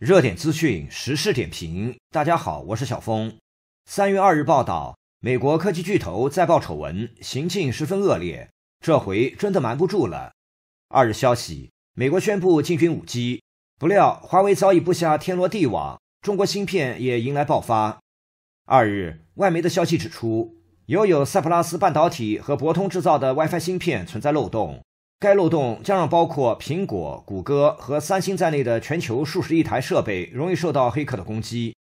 热点资讯、时事点评，大家好，我是小峰。三月二日报道，美国科技巨头再曝丑闻，行径十分恶劣，这回真的瞒不住了。二日消息，美国宣布进军五 G，不料华为早已布下天罗地网，中国芯片也迎来爆发。二日，外媒的消息指出，拥有塞普拉斯半导体和博通制造的 WiFi 芯片存在漏洞。该漏洞将让包括苹果、谷歌和三星在内的全球数十亿台设备容易受到黑客的攻击。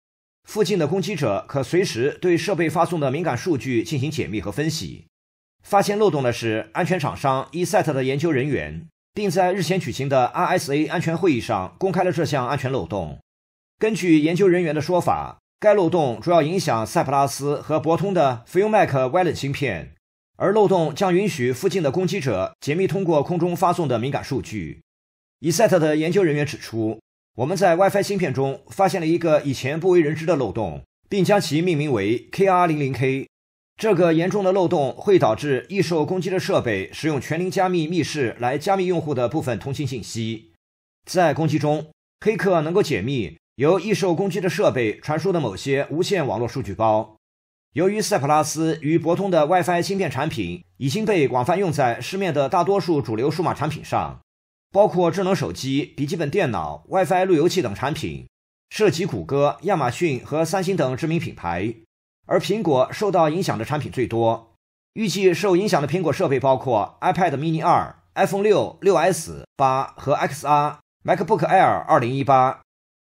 附近的攻击者可随时对设备发送的敏感数据进行解密和分析。发现漏洞的是安全厂商 ESET 的研究人员，并在日前举行的 RSA 安全会议上公开了这项安全漏洞。根据研究人员的说法，该漏洞主要影响赛普拉斯和博通的 FMC WLAN 芯片。而漏洞将允许附近的攻击者解密通过空中发送的敏感数据。ESET 的研究人员指出，我们在 WiFi 芯片中发现了一个以前不为人知的漏洞，并将其命名为 KR00K。这个严重的漏洞会导致易受攻击的设备使用全零加密密室来加密用户的部分通信信息。在攻击中，黑客能够解密由易受攻击的设备传输的某些无线网络数据包。由于赛普拉斯与博通的 WiFi 芯片产品已经被广泛用在市面的大多数主流数码产品上，包括智能手机、笔记本电脑、WiFi 路由器等产品，涉及谷歌、亚马逊和三星等知名品牌。而苹果受到影响的产品最多，预计受影响的苹果设备包括 iPad mini 2、iPhone 6、6s、8和 XR、MacBook Air 2018。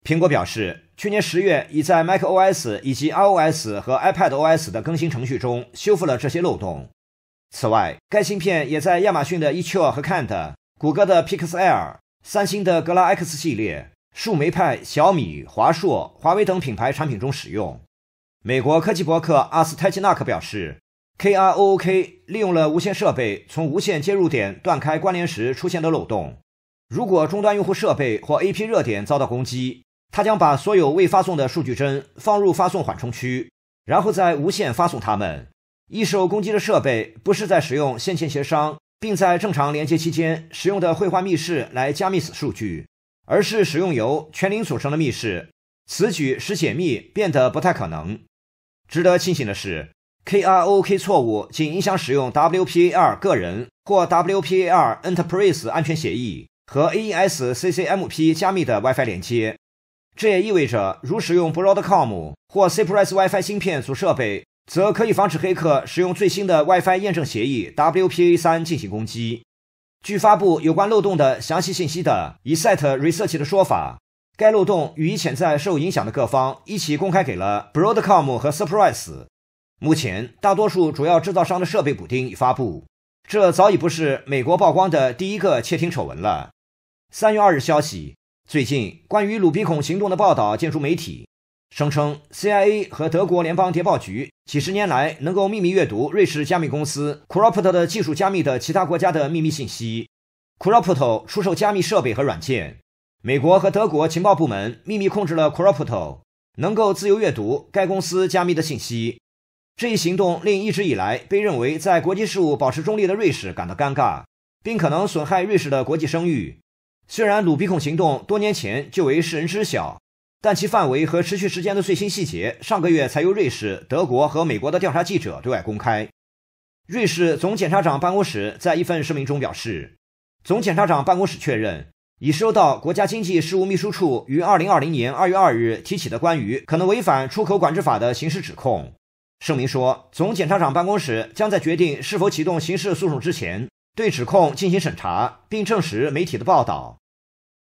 苹果表示，去年十月已在 macOS 以及 iOS 和 iPadOS 的更新程序中修复了这些漏洞。此外，该芯片也在亚马逊的 Echo 和 k i n d 谷歌的 Pixel、三星的 g 拉 l a x 系列、树莓派、小米、华硕、华为等品牌产品中使用。美国科技博客 a 斯 s t e c h n 表示，KROK 利用了无线设备从无线接入点断开关联时出现的漏洞。如果终端用户设备或 AP 热点遭到攻击，它将把所有未发送的数据帧放入发送缓冲区，然后再无线发送它们。易受攻击的设备不是在使用先前协商并在正常连接期间使用的会话密室来加密此数据，而是使用由全零组成的密室。此举使解密变得不太可能。值得庆幸的是，K R O K 错误仅影响使用 W P A 2个人或 W P A 2 Enterprise 安全协议和 A E S C C M P 加密的 WiFi 连接。这也意味着，如使用 Broadcom 或 c r p r e s s WiFi 芯片组设备，则可以防止黑客使用最新的 WiFi 验证协议 WPA3 进行攻击。据发布有关漏洞的详细信息的 ESET Research 的说法，该漏洞与潜在受影响的各方一起公开给了 Broadcom 和 s u r p r i s e 目前，大多数主要制造商的设备补丁已发布。这早已不是美国曝光的第一个窃听丑闻了。三月二日消息。最近，关于“鲁比孔”行动的报道见诸媒体，声称 CIA 和德国联邦谍报局几十年来能够秘密阅读瑞士加密公司 k r o p t 的技术加密的其他国家的秘密信息。k r o p t 出售加密设备和软件，美国和德国情报部门秘密控制了 k r o p t 能够自由阅读该公司加密的信息。这一行动令一直以来被认为在国际事务保持中立的瑞士感到尴尬，并可能损害瑞士的国际声誉。虽然“鲁鼻孔”行动多年前就为世人知晓，但其范围和持续时间的最新细节，上个月才由瑞士、德国和美国的调查记者对外公开。瑞士总检察长办公室在一份声明中表示，总检察长办公室确认已收到国家经济事务秘书处于2020年2月2日提起的关于可能违反出口管制法的刑事指控。声明说，总检察长办公室将在决定是否启动刑事诉讼之前。对指控进行审查，并证实媒体的报道。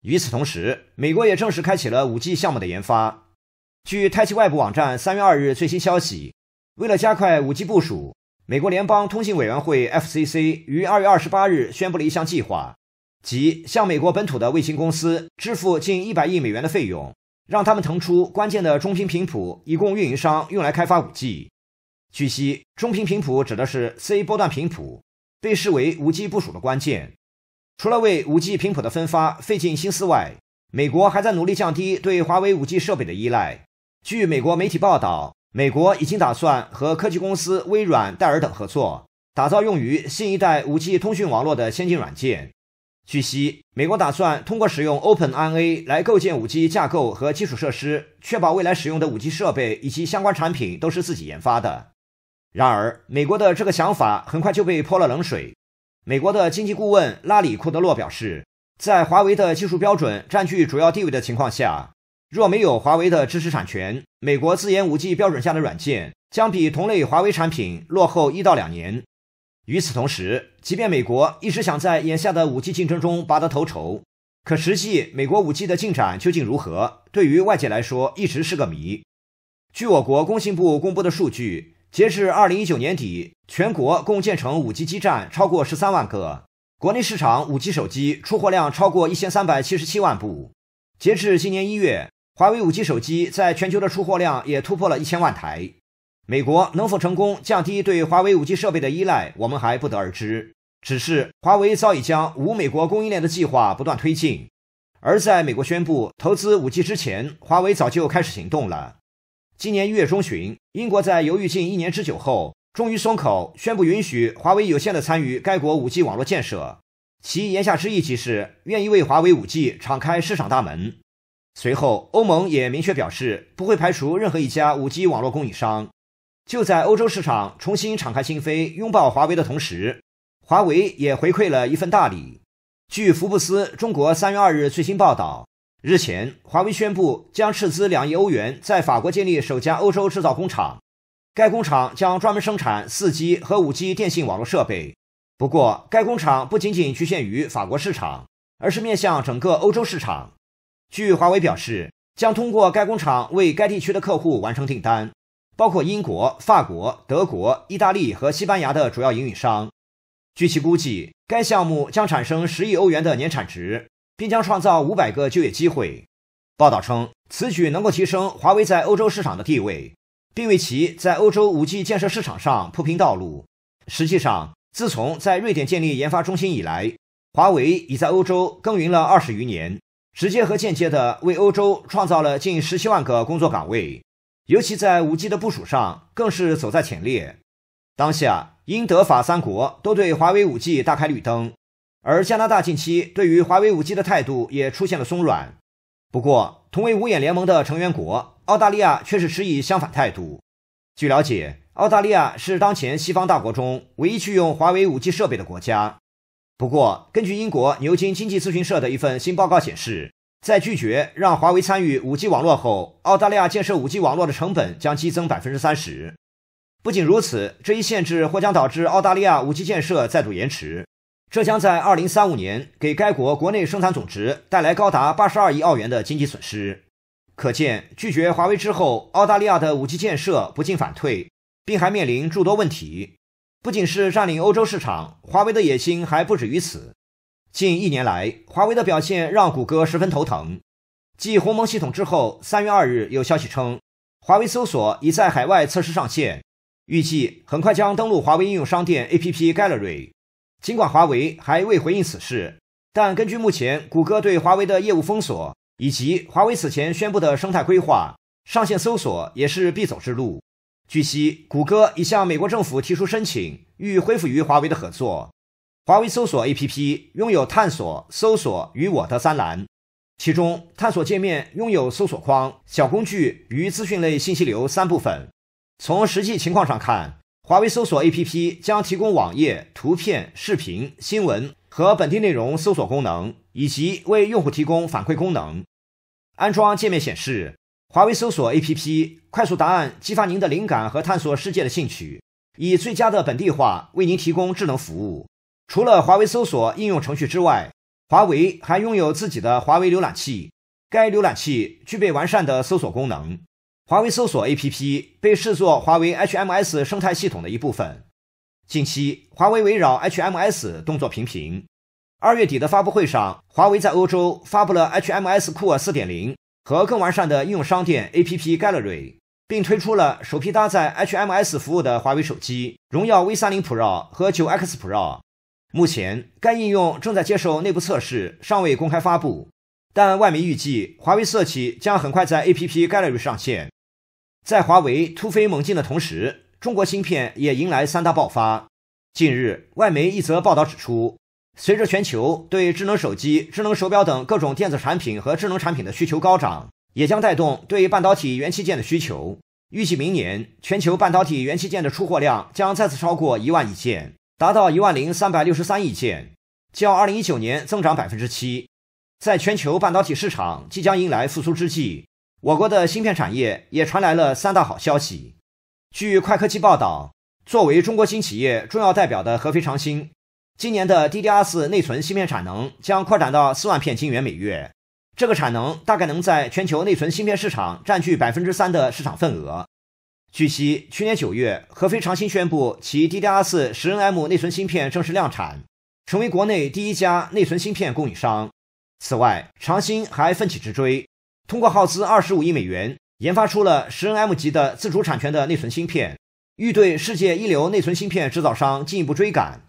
与此同时，美国也正式开启了 5G 项目的研发。据泰极外部网站三月二日最新消息，为了加快 5G 部署，美国联邦通信委员会 （FCC） 于二月二十八日宣布了一项计划，即向美国本土的卫星公司支付近一百亿美元的费用，让他们腾出关键的中频频谱，以供运营商用来开发 5G。据悉，中频频谱指的是 C 波段频谱。被视为五 G 部署的关键。除了为五 G 频谱的分发费尽心思外，美国还在努力降低对华为五 G 设备的依赖。据美国媒体报道，美国已经打算和科技公司微软、戴尔等合作，打造用于新一代五 G 通讯网络的先进软件。据悉，美国打算通过使用 Open r a 来构建五 G 架构和基础设施，确保未来使用的五 G 设备以及相关产品都是自己研发的。然而，美国的这个想法很快就被泼了冷水。美国的经济顾问拉里·库德洛表示，在华为的技术标准占据主要地位的情况下，若没有华为的知识产权，美国自研五 G 标准下的软件将比同类华为产品落后一到两年。与此同时，即便美国一直想在眼下的五 G 竞争中拔得头筹，可实际美国五 G 的进展究竟如何，对于外界来说一直是个谜。据我国工信部公布的数据。截至二零一九年底，全国共建成五 G 基站超过十三万个。国内市场五 G 手机出货量超过一千三百七十七万部。截至今年一月，华为五 G 手机在全球的出货量也突破了一千万台。美国能否成功降低对华为五 G 设备的依赖，我们还不得而知。只是华为早已将无美国供应链的计划不断推进。而在美国宣布投资五 G 之前，华为早就开始行动了。今年一月中旬，英国在犹豫近一年之久后，终于松口，宣布允许华为有限的参与该国 5G 网络建设。其言下之意即是，愿意为华为 5G 敞开市场大门。随后，欧盟也明确表示，不会排除任何一家 5G 网络供应商。就在欧洲市场重新敞开心扉，拥抱华为的同时，华为也回馈了一份大礼。据《福布斯》中国三月二日最新报道。日前，华为宣布将斥资两亿欧元在法国建立首家欧洲制造工厂。该工厂将专门生产四 G 和五 G 电信网络设备。不过，该工厂不仅仅局限于法国市场，而是面向整个欧洲市场。据华为表示，将通过该工厂为该地区的客户完成订单，包括英国、法国、德国、意大利和西班牙的主要营运商。据其估计，该项目将产生十亿欧元的年产值。并将创造五百个就业机会。报道称，此举能够提升华为在欧洲市场的地位，并为其在欧洲五 G 建设市场上铺平道路。实际上，自从在瑞典建立研发中心以来，华为已在欧洲耕耘了二十余年，直接和间接的为欧洲创造了近十七万个工作岗位。尤其在五 G 的部署上，更是走在前列。当下，英、德、法三国都对华为五 G 大开绿灯。而加拿大近期对于华为五 G 的态度也出现了松软，不过同为五眼联盟的成员国，澳大利亚却是持以相反态度。据了解，澳大利亚是当前西方大国中唯一拒用华为五 G 设备的国家。不过，根据英国牛津经济咨询社的一份新报告显示，在拒绝让华为参与五 G 网络后，澳大利亚建设五 G 网络的成本将激增百分之三十。不仅如此，这一限制或将导致澳大利亚五 G 建设再度延迟。这将在二零三五年给该国国内生产总值带来高达八十二亿澳元的经济损失。可见，拒绝华为之后，澳大利亚的五 G 建设不进反退，并还面临诸多问题。不仅是占领欧洲市场，华为的野心还不止于此。近一年来，华为的表现让谷歌十分头疼。继鸿蒙系统之后，三月二日有消息称，华为搜索已在海外测试上线，预计很快将登陆华为应用商店 APP Gallery。尽管华为还未回应此事，但根据目前谷歌对华为的业务封锁，以及华为此前宣布的生态规划，上线搜索也是必走之路。据悉，谷歌已向美国政府提出申请，欲恢复与华为的合作。华为搜索 APP 拥有探索、搜索与我的三栏，其中探索界面拥有搜索框、小工具与资讯类信息流三部分。从实际情况上看。华为搜索 APP 将提供网页、图片、视频、新闻和本地内容搜索功能，以及为用户提供反馈功能。安装界面显示：华为搜索 APP 快速答案，激发您的灵感和探索世界的兴趣，以最佳的本地化为您提供智能服务。除了华为搜索应用程序之外，华为还拥有自己的华为浏览器，该浏览器具备完善的搜索功能。华为搜索 A P P 被视作华为 H M S 生态系统的一部分。近期，华为围绕 H M S 动作频频。二月底的发布会上，华为在欧洲发布了 H M S Cool 四点零和更完善的应用商店 A P P Gallery，并推出了首批搭载 H M S 服务的华为手机——荣耀 V 三零 Pro 和九 X Pro。目前，该应用正在接受内部测试，尚未公开发布。但外媒预计，华为色企将很快在 A P P Gallery 上线。在华为突飞猛进的同时，中国芯片也迎来三大爆发。近日，外媒一则报道指出，随着全球对智能手机、智能手表等各种电子产品和智能产品的需求高涨，也将带动对半导体元器件的需求。预计明年，全球半导体元器件的出货量将再次超过一万亿件，达到一万零三百六十三亿件，较二零一九年增长百分之七。在全球半导体市场即将迎来复苏之际。我国的芯片产业也传来了三大好消息。据快科技报道，作为中国新企业重要代表的合肥长兴，今年的 DDR4 内存芯片产能将扩展到四万片晶圆每月。这个产能大概能在全球内存芯片市场占据百分之三的市场份额。据悉，去年九月，合肥长兴宣布其 DDR4 十 nm 内存芯片正式量产，成为国内第一家内存芯片供应商。此外，长兴还奋起直追。通过耗资二十五亿美元研发出了十 nm 级的自主产权的内存芯片，欲对世界一流内存芯片制造商进一步追赶。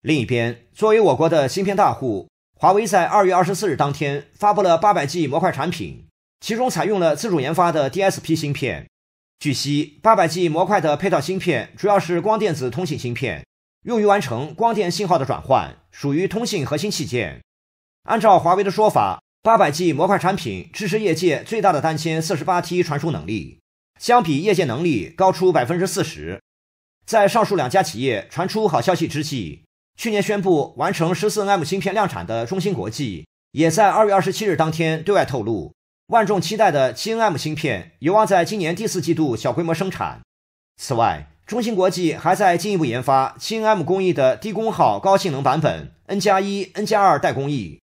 另一边，作为我国的芯片大户，华为在二月二十四日当天发布了八百 G 模块产品，其中采用了自主研发的 DSP 芯片。据悉，八百 G 模块的配套芯片主要是光电子通信芯片，用于完成光电信号的转换，属于通信核心器件。按照华为的说法。八百 G 模块产品支持业界最大的单纤四十八 T 传输能力，相比业界能力高出百分之四十。在上述两家企业传出好消息之际，去年宣布完成十四 m 芯片量产的中芯国际，也在二月二十七日当天对外透露，万众期待的七 nm 芯片有望在今年第四季度小规模生产。此外，中芯国际还在进一步研发七 nm 工艺的低功耗高性能版本 N 加一、N 加二代工艺。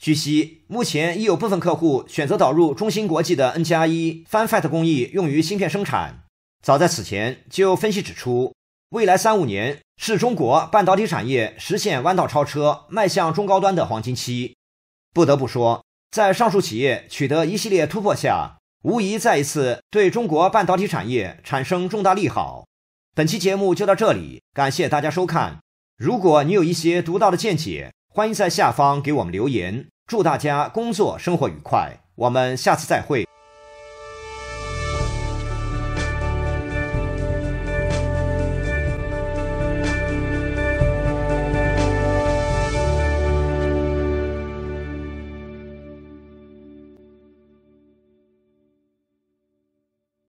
据悉，目前已有部分客户选择导入中芯国际的 N 加一 FinFET 工艺用于芯片生产。早在此前，就分析指出，未来三五年是中国半导体产业实现弯道超车、迈向中高端的黄金期。不得不说，在上述企业取得一系列突破下，无疑再一次对中国半导体产业产生重大利好。本期节目就到这里，感谢大家收看。如果你有一些独到的见解，欢迎在下方给我们留言。祝大家工作生活愉快，我们下次再会。